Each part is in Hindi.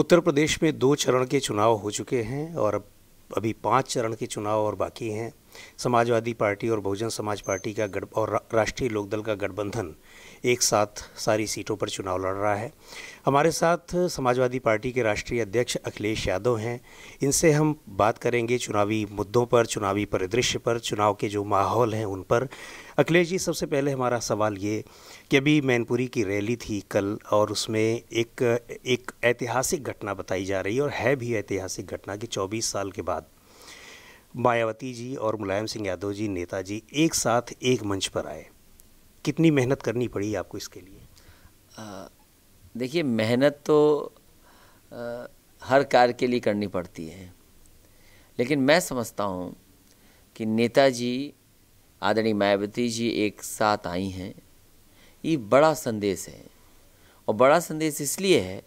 उत्तर प्रदेश में दो चरण के चुनाव हो चुके हैं और अब अभी पाँच चरण के चुनाव और बाकी हैं समाजवादी पार्टी और बहुजन समाज पार्टी का गठ और राष्ट्रीय लोकदल का गठबंधन एक साथ सारी सीटों पर चुनाव लड़ रहा है हमारे साथ समाजवादी पार्टी के राष्ट्रीय अध्यक्ष अखिलेश यादव हैं इनसे हम बात करेंगे चुनावी मुद्दों पर चुनावी परिदृश्य पर चुनाव के जो माहौल हैं उन पर अखिलेश जी सबसे पहले हमारा सवाल ये कि अभी मैनपुरी की रैली थी कल और उसमें एक एक ऐतिहासिक घटना बताई जा रही है और है भी ऐतिहासिक घटना कि 24 साल के बाद मायावती जी और मुलायम सिंह यादव जी नेताजी एक साथ एक मंच पर आए कितनी मेहनत करनी पड़ी आपको इसके लिए देखिए मेहनत तो आ, हर कार्य के लिए करनी पड़ती है लेकिन मैं समझता हूँ कि नेताजी आदरणीय मायावती जी एक साथ आई हैं ये बड़ा संदेश है और बड़ा संदेश इसलिए है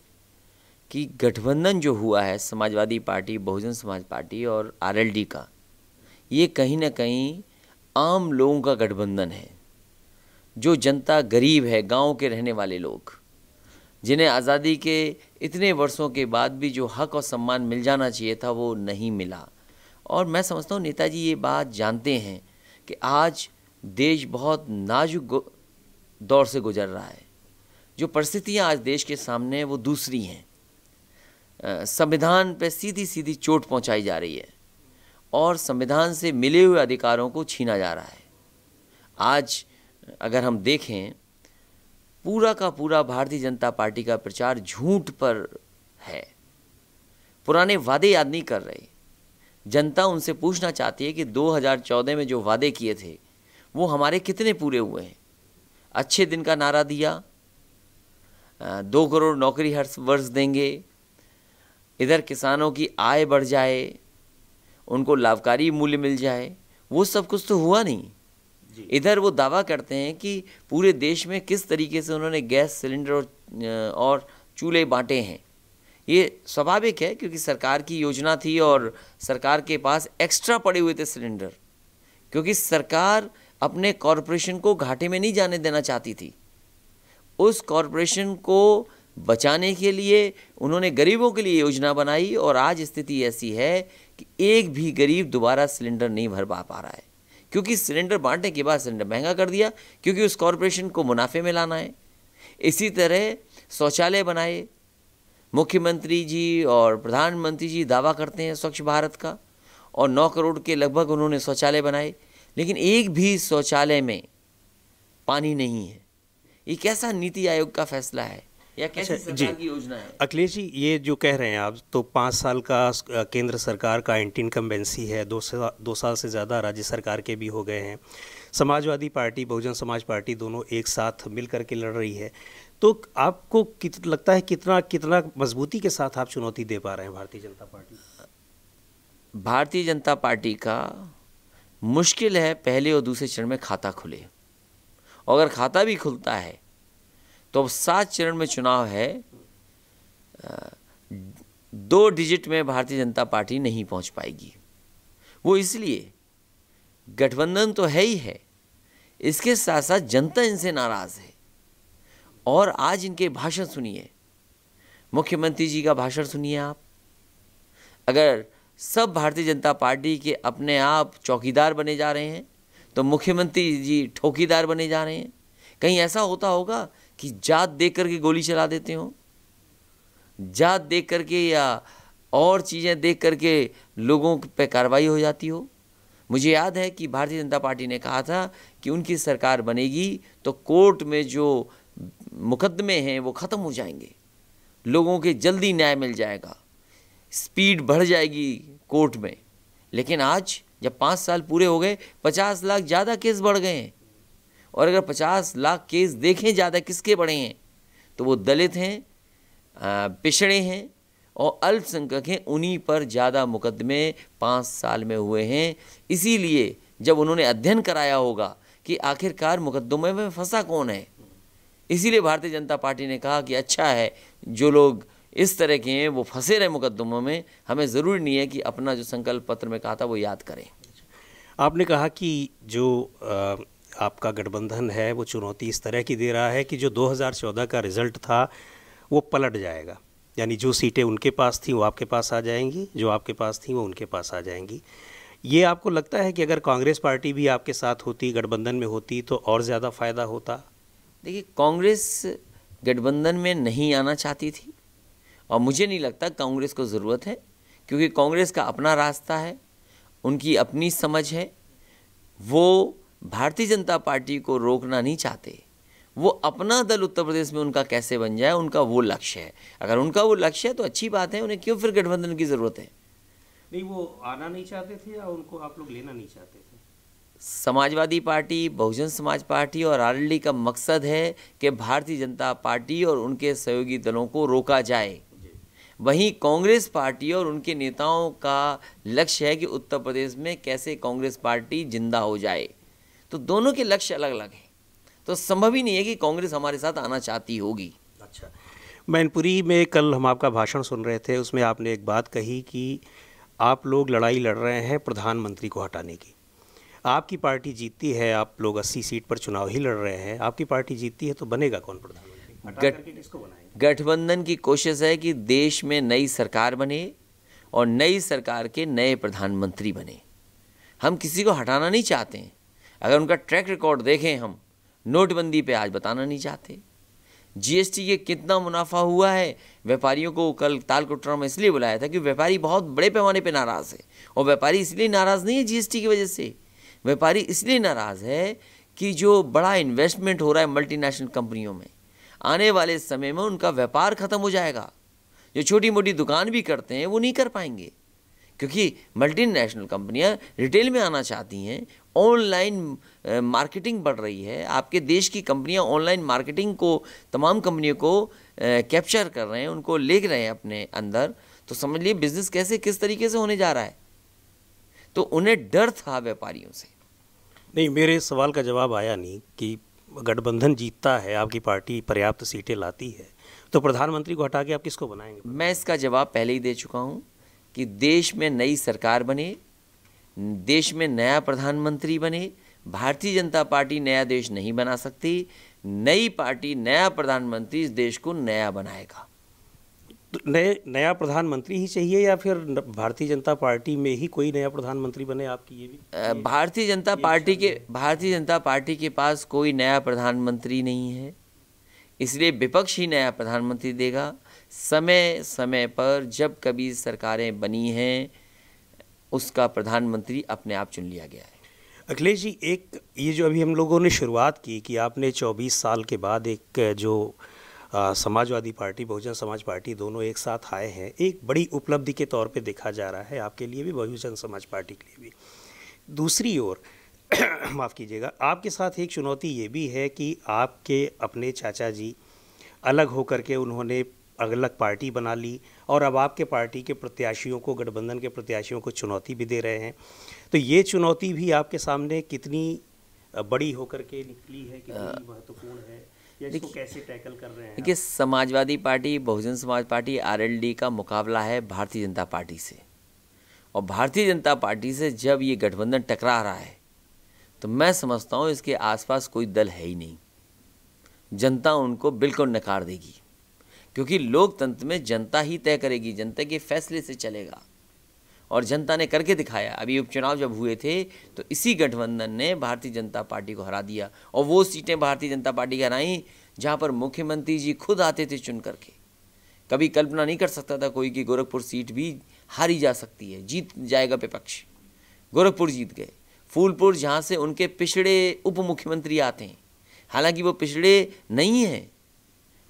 कि गठबंधन जो हुआ है समाजवादी पार्टी बहुजन समाज पार्टी और आरएलडी का ये कहीं ना कहीं आम लोगों का गठबंधन है जो जनता गरीब है गांव के रहने वाले लोग जिन्हें आज़ादी के इतने वर्षों के बाद भी जो हक और सम्मान मिल जाना चाहिए था वो नहीं मिला और मैं समझता हूँ नेताजी ये बात जानते हैं कि आज देश बहुत नाजुक दौर से गुजर रहा है जो परिस्थितियाँ आज देश के सामने हैं वो दूसरी हैं संविधान पे सीधी सीधी चोट पहुँचाई जा रही है और संविधान से मिले हुए अधिकारों को छीना जा रहा है आज अगर हम देखें पूरा का पूरा भारतीय जनता पार्टी का प्रचार झूठ पर है पुराने वादे याद नहीं कर रहे जनता उनसे पूछना चाहती है कि 2014 में जो वादे किए थे वो हमारे कितने पूरे हुए हैं अच्छे दिन का नारा दिया दो करोड़ नौकरी हर वर्ष देंगे इधर किसानों की आय बढ़ जाए उनको लाभकारी मूल्य मिल जाए वो सब कुछ तो हुआ नहीं इधर वो दावा करते हैं कि पूरे देश में किस तरीके से उन्होंने गैस सिलेंडर और और चूल्हे बांटे हैं ये स्वाभाविक है क्योंकि सरकार की योजना थी और सरकार के पास एक्स्ट्रा पड़े हुए थे सिलेंडर क्योंकि सरकार अपने कॉरपोरेशन को घाटे में नहीं जाने देना चाहती थी उस कॉरपोरेशन को बचाने के लिए उन्होंने गरीबों के लिए योजना बनाई और आज स्थिति ऐसी है कि एक भी गरीब दोबारा सिलेंडर नहीं भर पा पा रहा है क्योंकि सिलेंडर बांटने के बाद सिलेंडर महंगा कर दिया क्योंकि उस कॉरपोरेशन को मुनाफे में लाना है इसी तरह शौचालय बनाए मुख्यमंत्री जी और प्रधानमंत्री जी दावा करते हैं स्वच्छ भारत का और नौ करोड़ के लगभग उन्होंने शौचालय बनाए लेकिन एक भी शौचालय में पानी नहीं है ये कैसा नीति आयोग का फैसला है या कैसी अच्छा, सरकार की योजना है अखिलेश जी ये जो कह रहे हैं आप तो पाँच साल का केंद्र सरकार का एंटी इनकम्बेंसी है दो सा, दो साल से ज़्यादा राज्य सरकार के भी हो गए हैं समाजवादी पार्टी बहुजन समाज पार्टी दोनों एक साथ मिल के लड़ रही है तो आपको कित, लगता है कितना कितना मजबूती के साथ आप चुनौती दे पा रहे हैं भारतीय जनता पार्टी भारतीय जनता पार्टी का मुश्किल है पहले और दूसरे चरण में खाता खुले और अगर खाता भी खुलता है तो अब सात चरण में चुनाव है दो डिजिट में भारतीय जनता पार्टी नहीं पहुंच पाएगी वो इसलिए गठबंधन तो है ही है इसके साथ साथ जनता इनसे नाराज़ है और आज इनके भाषण सुनिए मुख्यमंत्री जी का भाषण सुनिए आप अगर सब भारतीय जनता पार्टी के अपने आप चौकीदार बने जा रहे हैं तो मुख्यमंत्री जी ठोकीदार बने जा रहे हैं कहीं ऐसा होता होगा कि जात देख करके गोली चला देते हो जात देख करके या और चीज़ें देख करके लोगों पे कार्रवाई हो जाती हो मुझे याद है कि भारतीय जनता पार्टी ने कहा था कि उनकी सरकार बनेगी तो कोर्ट में जो मुकदमे हैं वो ख़त्म हो जाएंगे लोगों के जल्दी न्याय मिल जाएगा स्पीड बढ़ जाएगी कोर्ट में लेकिन आज जब पाँच साल पूरे हो गए पचास लाख ज़्यादा केस बढ़ गए हैं और अगर पचास लाख केस देखें ज़्यादा किसके बढ़े हैं तो वो दलित हैं पिछड़े हैं और अल्पसंख्यक हैं उन्हीं पर ज़्यादा मुकदमे पाँच साल में हुए हैं इसीलिए जब उन्होंने अध्ययन कराया होगा कि आखिरकार मुकदमे में फंसा कौन है इसीलिए भारतीय जनता पार्टी ने कहा कि अच्छा है जो लोग इस तरह के हैं वो फंसे रहे मुकदमों में हमें ज़रूरी नहीं है कि अपना जो संकल्प पत्र में कहा था वो याद करें आपने कहा कि जो आ, आपका गठबंधन है वो चुनौती इस तरह की दे रहा है कि जो 2014 का रिज़ल्ट था वो पलट जाएगा यानी जो सीटें उनके पास थी वो आपके पास आ जाएंगी जो आपके पास थी वो उनके पास आ जाएंगी ये आपको लगता है कि अगर कांग्रेस पार्टी भी आपके साथ होती गठबंधन में होती तो और ज़्यादा फ़ायदा होता देखिए कांग्रेस गठबंधन में नहीं आना चाहती थी और मुझे नहीं लगता कांग्रेस को ज़रूरत है क्योंकि कांग्रेस का अपना रास्ता है उनकी अपनी समझ है वो भारतीय जनता पार्टी को रोकना नहीं चाहते वो अपना दल उत्तर प्रदेश में उनका कैसे बन जाए उनका वो लक्ष्य है अगर उनका वो लक्ष्य है तो अच्छी बात है उन्हें क्यों फिर गठबंधन की ज़रूरत है नहीं वो आना नहीं चाहते थे या उनको आप लोग लेना नहीं चाहते थे समाजवादी पार्टी बहुजन समाज पार्टी और आर का मकसद है कि भारतीय जनता पार्टी और उनके सहयोगी दलों को रोका जाए वहीं कांग्रेस पार्टी और उनके नेताओं का लक्ष्य है कि उत्तर प्रदेश में कैसे कांग्रेस पार्टी जिंदा हो जाए तो दोनों के लक्ष्य अलग अलग हैं तो संभव ही नहीं है कि कांग्रेस हमारे साथ आना चाहती होगी अच्छा मैनपुरी में कल हम आपका भाषण सुन रहे थे उसमें आपने एक बात कही कि आप लोग लड़ाई लड़ रहे हैं प्रधानमंत्री को हटाने की आपकी पार्टी जीतती है आप लोग 80 सीट पर चुनाव ही लड़ रहे हैं आपकी पार्टी जीतती है तो बनेगा कौन प्रधानमंत्री गठबंधन की कोशिश है कि देश में नई सरकार बने और नई सरकार के नए प्रधानमंत्री बने हम किसी को हटाना नहीं चाहते हैं अगर उनका ट्रैक रिकॉर्ड देखें हम नोटबंदी पे आज बताना नहीं चाहते जीएसटी के कितना मुनाफा हुआ है व्यापारियों को कल ताल में इसलिए बुलाया था कि व्यापारी बहुत बड़े पैमाने पे नाराज़ है और व्यापारी इसलिए नाराज़ नहीं है जीएसटी की वजह से व्यापारी इसलिए नाराज़ है कि जो बड़ा इन्वेस्टमेंट हो रहा है मल्टीनेशनल कंपनियों में आने वाले समय में उनका व्यापार ख़त्म हो जाएगा जो छोटी मोटी दुकान भी करते हैं वो नहीं कर पाएंगे क्योंकि मल्टीनेशनल कंपनियां रिटेल में आना चाहती हैं ऑनलाइन मार्केटिंग बढ़ रही है आपके देश की कंपनियां ऑनलाइन मार्केटिंग को तमाम कंपनियों को कैप्चर कर रहे हैं उनको ले रहे हैं अपने अंदर तो समझ लिए बिजनेस कैसे किस तरीके से होने जा रहा है तो उन्हें डर था व्यापारियों से नहीं मेरे सवाल का जवाब आया नहीं कि गठबंधन जीतता है आपकी पार्टी पर्याप्त सीटें लाती है तो प्रधानमंत्री को हटा के आप किसको बनाएंगे मैं इसका जवाब पहले ही दे चुका हूँ कि देश में नई सरकार बने देश में नया प्रधानमंत्री बने भारतीय जनता पार्टी नया देश नहीं बना सकती नई पार्टी नया प्रधानमंत्री इस देश को नया बनाएगा तो नए नया प्रधानमंत्री ही चाहिए या फिर भारतीय जनता पार्टी में ही कोई नया प्रधानमंत्री बने आपकी ये भी भारतीय जनता पार्टी के भारतीय जनता पार्टी के पास कोई नया प्रधानमंत्री नहीं है इसलिए विपक्ष ही नया प्रधानमंत्री देगा समय समय पर जब कभी सरकारें बनी हैं उसका प्रधानमंत्री अपने आप चुन लिया गया है अखिलेश जी एक ये जो अभी हम लोगों ने शुरुआत की कि आपने 24 साल के बाद एक जो समाजवादी पार्टी बहुजन समाज पार्टी दोनों एक साथ आए हैं एक बड़ी उपलब्धि के तौर पे देखा जा रहा है आपके लिए भी बहुजन समाज पार्टी के लिए भी दूसरी ओर माफ़ कीजिएगा आपके साथ एक चुनौती ये भी है कि आपके अपने चाचा जी अलग होकर के उन्होंने अलग पार्टी बना ली और अब आपके पार्टी के प्रत्याशियों को गठबंधन के प्रत्याशियों को चुनौती भी दे रहे हैं तो ये चुनौती भी आपके सामने कितनी बड़ी होकर के निकली है कितनी महत्वपूर्ण है देखिए समाजवादी पार्टी बहुजन समाज पार्टी आरएलडी का मुकाबला है भारतीय जनता पार्टी से और भारतीय जनता पार्टी से जब ये गठबंधन टकरा रहा है तो मैं समझता हूँ इसके आसपास कोई दल है ही नहीं जनता उनको बिल्कुल नकार देगी क्योंकि लोकतंत्र में जनता ही तय करेगी जनता के फैसले से चलेगा और जनता ने करके दिखाया अभी उपचुनाव जब हुए थे तो इसी गठबंधन ने भारतीय जनता पार्टी को हरा दिया और वो सीटें भारतीय जनता पार्टी की हराई जहाँ पर मुख्यमंत्री जी खुद आते थे चुन करके कभी कल्पना नहीं कर सकता था कोई कि गोरखपुर सीट भी हारी जा सकती है जीत जाएगा विपक्ष गोरखपुर जीत गए फूलपुर जहाँ से उनके पिछड़े उप मुख्यमंत्री आते हैं हालांकि वो पिछड़े नहीं हैं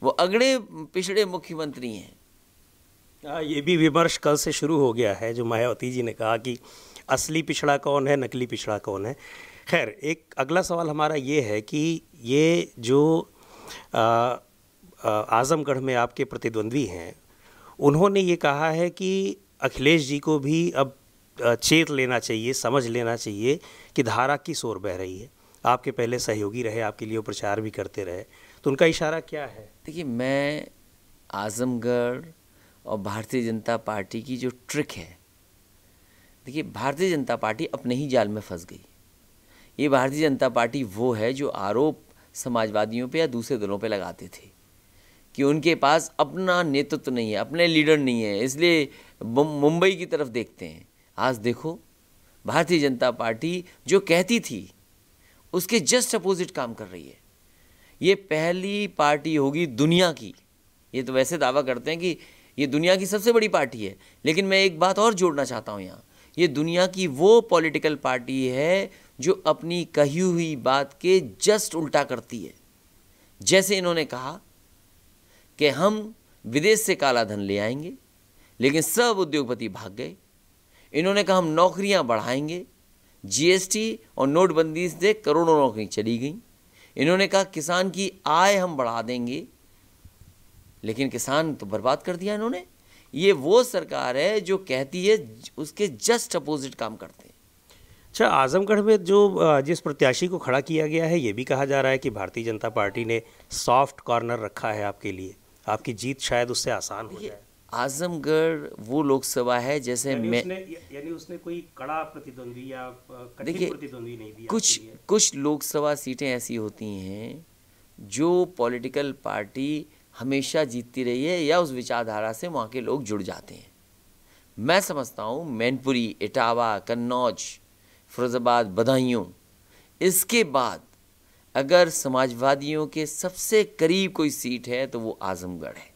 वो अगड़े पिछड़े मुख्यमंत्री हैं हाँ, ये भी विमर्श कल से शुरू हो गया है जो मायावती जी ने कहा कि असली पिछड़ा कौन है नकली पिछड़ा कौन है खैर एक अगला सवाल हमारा ये है कि ये जो आज़मगढ़ में आपके प्रतिद्वंद्वी हैं उन्होंने ये कहा है कि अखिलेश जी को भी अब चेत लेना चाहिए समझ लेना चाहिए कि धारा किस ओर बह रही है आपके पहले सहयोगी रहे आपके लिए प्रचार भी करते रहे तो उनका इशारा क्या है देखिए मैं आज़मगढ़ और भारतीय जनता पार्टी की जो ट्रिक है देखिए भारतीय जनता पार्टी अपने ही जाल में फंस गई ये भारतीय जनता पार्टी वो है जो आरोप समाजवादियों पे या दूसरे दलों पे लगाते थे कि उनके पास अपना नेतृत्व तो नहीं है अपने लीडर नहीं है इसलिए मुंबई की तरफ देखते हैं आज देखो भारतीय जनता पार्टी जो कहती थी उसके जस्ट अपोजिट काम कर रही है ये पहली पार्टी होगी दुनिया की ये तो वैसे दावा करते हैं कि ये दुनिया की सबसे बड़ी पार्टी है लेकिन मैं एक बात और जोड़ना चाहता हूँ यहाँ ये दुनिया की वो पॉलिटिकल पार्टी है जो अपनी कही हुई बात के जस्ट उल्टा करती है जैसे इन्होंने कहा कि हम विदेश से काला धन ले आएंगे लेकिन सब उद्योगपति भाग गए इन्होंने कहा हम नौकरियां बढ़ाएंगे जीएसटी और नोटबंदी से करोड़ों नौकरी चली गई इन्होंने कहा किसान की आय हम बढ़ा देंगे लेकिन किसान तो बर्बाद कर दिया इन्होंने ये वो सरकार है जो कहती है उसके जस्ट अपोजिट काम करते हैं अच्छा आजमगढ़ में जो जिस प्रत्याशी को खड़ा किया गया है ये भी कहा जा रहा है कि भारतीय जनता पार्टी ने सॉफ्ट कॉर्नर रखा है आपके लिए आपकी जीत शायद उससे आसान हो जाए आजमगढ़ वो लोकसभा है जैसे यानी मैं यानी उसने कोई कड़ा प्रतिद्वंदी या देखिए नहीं दिया कुछ कुछ लोकसभा सीटें ऐसी होती हैं जो पॉलिटिकल पार्टी हमेशा जीतती रही है या उस विचारधारा से वहाँ के लोग जुड़ जाते हैं मैं समझता हूँ मैनपुरी इटावा कन्नौज फिरोजाबाद बदायूं इसके बाद अगर समाजवादियों के सबसे करीब कोई सीट है तो वो आजमगढ़ है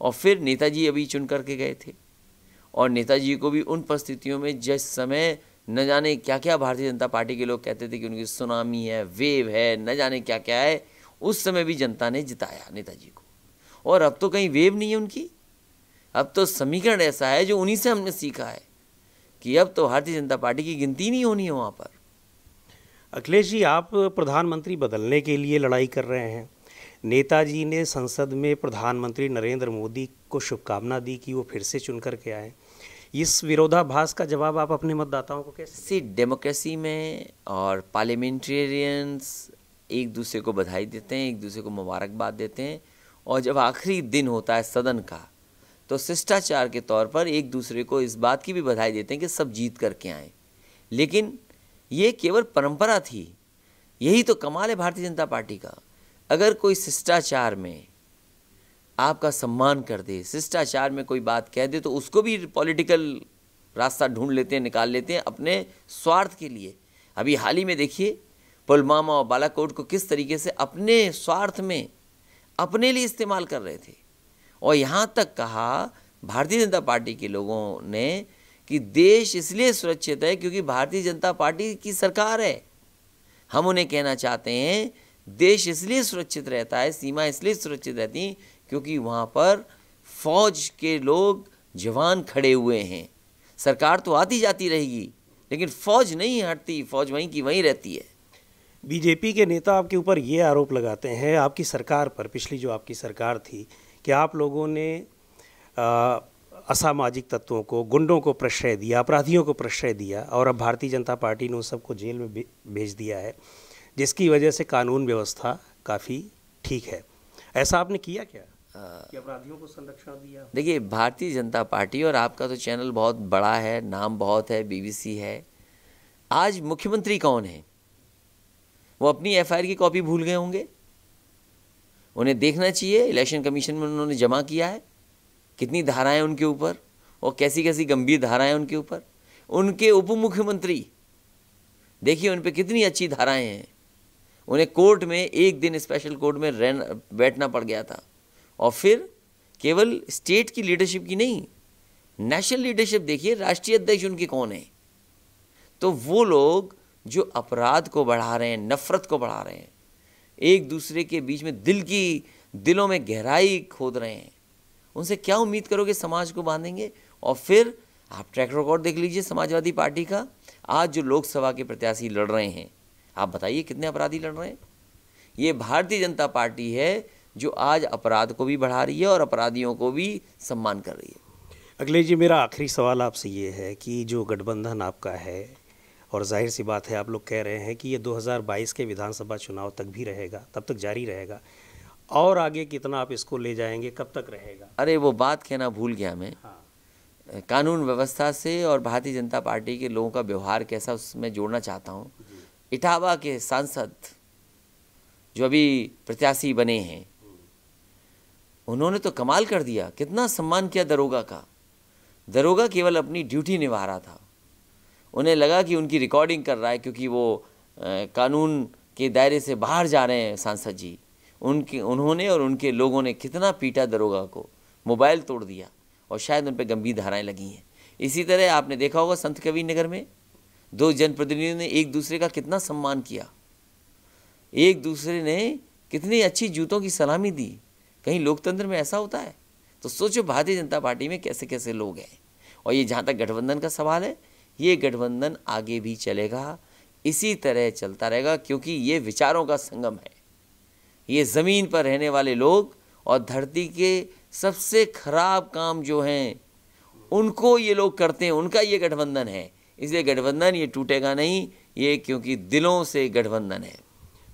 और फिर नेताजी अभी चुन करके गए थे और नेताजी को भी उन परिस्थितियों में जिस समय न जाने क्या क्या भारतीय जनता पार्टी के लोग कहते थे कि उनकी सुनामी है वेव है न जाने क्या क्या है उस समय भी जनता ने जिताया नेताजी को और अब तो कहीं वेव नहीं है उनकी अब तो समीकरण ऐसा है जो उन्हीं से हमने सीखा है कि अब तो भारतीय जनता पार्टी की गिनती नहीं होनी है वहाँ पर अखिलेश जी आप प्रधानमंत्री बदलने के लिए लड़ाई कर रहे हैं नेताजी ने संसद में प्रधानमंत्री नरेंद्र मोदी को शुभकामना दी कि वो फिर से चुन कर के आए इस विरोधाभास का जवाब आप अपने मतदाताओं को कैसे सी डेमोक्रेसी में और पार्लियामेंटेरियंस एक दूसरे को बधाई देते हैं एक दूसरे को मुबारकबाद देते हैं और जब आखिरी दिन होता है सदन का तो शिष्टाचार के तौर पर एक दूसरे को इस बात की भी बधाई देते हैं कि सब जीत करके आए लेकिन ये केवल परंपरा थी यही तो कमाल है भारतीय जनता पार्टी का अगर कोई शिष्टाचार में आपका सम्मान कर दे शिष्टाचार में कोई बात कह दे तो उसको भी पॉलिटिकल रास्ता ढूंढ लेते हैं निकाल लेते हैं अपने स्वार्थ के लिए अभी हाल ही में देखिए पुलवामा और बालाकोट को किस तरीके से अपने स्वार्थ में अपने लिए इस्तेमाल कर रहे थे और यहाँ तक कहा भारतीय जनता पार्टी के लोगों ने कि देश इसलिए सुरक्षित है क्योंकि भारतीय जनता पार्टी की सरकार है हम उन्हें कहना चाहते हैं देश इसलिए सुरक्षित रहता है सीमा इसलिए सुरक्षित रहती क्योंकि वहाँ पर फौज के लोग जवान खड़े हुए हैं सरकार तो आती जाती रहेगी लेकिन फौज नहीं हटती फौज वहीं की वहीं रहती है बीजेपी के नेता आपके ऊपर ये आरोप लगाते हैं आपकी सरकार पर पिछली जो आपकी सरकार थी कि आप लोगों ने आ, असामाजिक तत्वों को गुंडों को प्रश्रय दिया अपराधियों को प्रश्रय दिया और अब भारतीय जनता पार्टी ने उन सबको जेल में भेज दिया है जिसकी वजह से कानून व्यवस्था काफ़ी ठीक है ऐसा आपने किया क्या अपराधियों को संरक्षण दिया देखिए भारतीय जनता पार्टी और आपका तो चैनल बहुत बड़ा है नाम बहुत है बीबीसी है आज मुख्यमंत्री कौन है वो अपनी एफआईआर की कॉपी भूल गए होंगे उन्हें देखना चाहिए इलेक्शन कमीशन में उन्होंने जमा किया है कितनी धाराएं उनके ऊपर और कैसी कैसी गंभीर धाराएं उनके ऊपर उनके उप मुख्यमंत्री देखिए उन पर कितनी अच्छी धाराएं हैं उन्हें कोर्ट में एक दिन स्पेशल कोर्ट में रहना बैठना पड़ गया था और फिर केवल स्टेट की लीडरशिप की नहीं नेशनल लीडरशिप देखिए राष्ट्रीय अध्यक्ष उनके कौन है तो वो लोग जो अपराध को बढ़ा रहे हैं नफरत को बढ़ा रहे हैं एक दूसरे के बीच में दिल की दिलों में गहराई खोद रहे हैं उनसे क्या उम्मीद करोगे समाज को बांधेंगे और फिर आप ट्रैक रिकॉर्ड देख लीजिए समाजवादी पार्टी का आज जो लोकसभा के प्रत्याशी लड़ रहे हैं आप बताइए कितने अपराधी लड़ रहे हैं ये भारतीय जनता पार्टी है जो आज अपराध को भी बढ़ा रही है और अपराधियों को भी सम्मान कर रही है अगले जी मेरा आखिरी सवाल आपसे ये है कि जो गठबंधन आपका है और जाहिर सी बात है आप लोग कह रहे हैं कि ये 2022 के विधानसभा चुनाव तक भी रहेगा तब तक जारी रहेगा और आगे कितना आप इसको ले जाएंगे कब तक रहेगा अरे वो बात कहना भूल गया मैं हाँ। कानून व्यवस्था से और भारतीय जनता पार्टी के लोगों का व्यवहार कैसा उसमें जोड़ना चाहता हूँ इटावा के सांसद जो अभी प्रत्याशी बने हैं उन्होंने तो कमाल कर दिया कितना सम्मान किया दरोगा का दरोगा केवल अपनी ड्यूटी निभा रहा था उन्हें लगा कि उनकी रिकॉर्डिंग कर रहा है क्योंकि वो आ, कानून के दायरे से बाहर जा रहे हैं सांसद जी उनके उन्होंने और उनके लोगों ने कितना पीटा दरोगा को मोबाइल तोड़ दिया और शायद उन पर गंभीर धाराएं लगी हैं इसी तरह आपने देखा होगा संत कवि नगर में दो जनप्रतिनिधियों ने एक दूसरे का कितना सम्मान किया एक दूसरे ने कितनी अच्छी जूतों की सलामी दी कहीं लोकतंत्र में ऐसा होता है तो सोचो भारतीय जनता पार्टी में कैसे कैसे लोग हैं और ये जहाँ तक गठबंधन का सवाल है ये गठबंधन आगे भी चलेगा इसी तरह चलता रहेगा क्योंकि ये विचारों का संगम है ये ज़मीन पर रहने वाले लोग और धरती के सबसे खराब काम जो हैं उनको ये लोग करते हैं उनका ये गठबंधन है इसलिए गठबंधन ये टूटेगा नहीं ये क्योंकि दिलों से गठबंधन है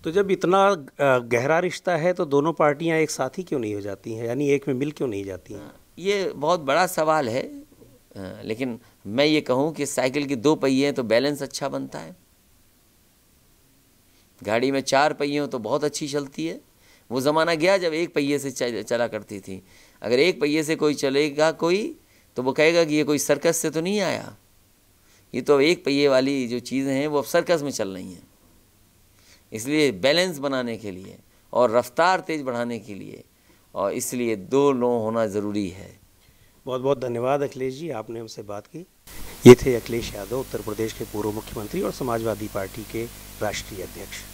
तो जब इतना गहरा रिश्ता है तो दोनों पार्टियां एक साथ ही क्यों नहीं हो जाती हैं यानी एक में मिल क्यों नहीं जाती हैं हाँ, ये बहुत बड़ा सवाल है लेकिन मैं ये कहूँ कि साइकिल के दो पहिए हैं तो बैलेंस अच्छा बनता है गाड़ी में चार पहिए हो तो बहुत अच्छी चलती है वो ज़माना गया जब एक पहिए से चला करती थी अगर एक पहिए से कोई चलेगा कोई तो वो कहेगा कि ये कोई सर्कस से तो नहीं आया ये तो एक पहिए वाली जो चीज़ें हैं वो अब सर्कस में चल रही हैं इसलिए बैलेंस बनाने के लिए और रफ्तार तेज़ बढ़ाने के लिए और इसलिए दो लोग होना ज़रूरी है बहुत बहुत धन्यवाद अखिलेश जी आपने हमसे बात की ये थे अखिलेश यादव उत्तर प्रदेश के पूर्व मुख्यमंत्री और समाजवादी पार्टी के राष्ट्रीय अध्यक्ष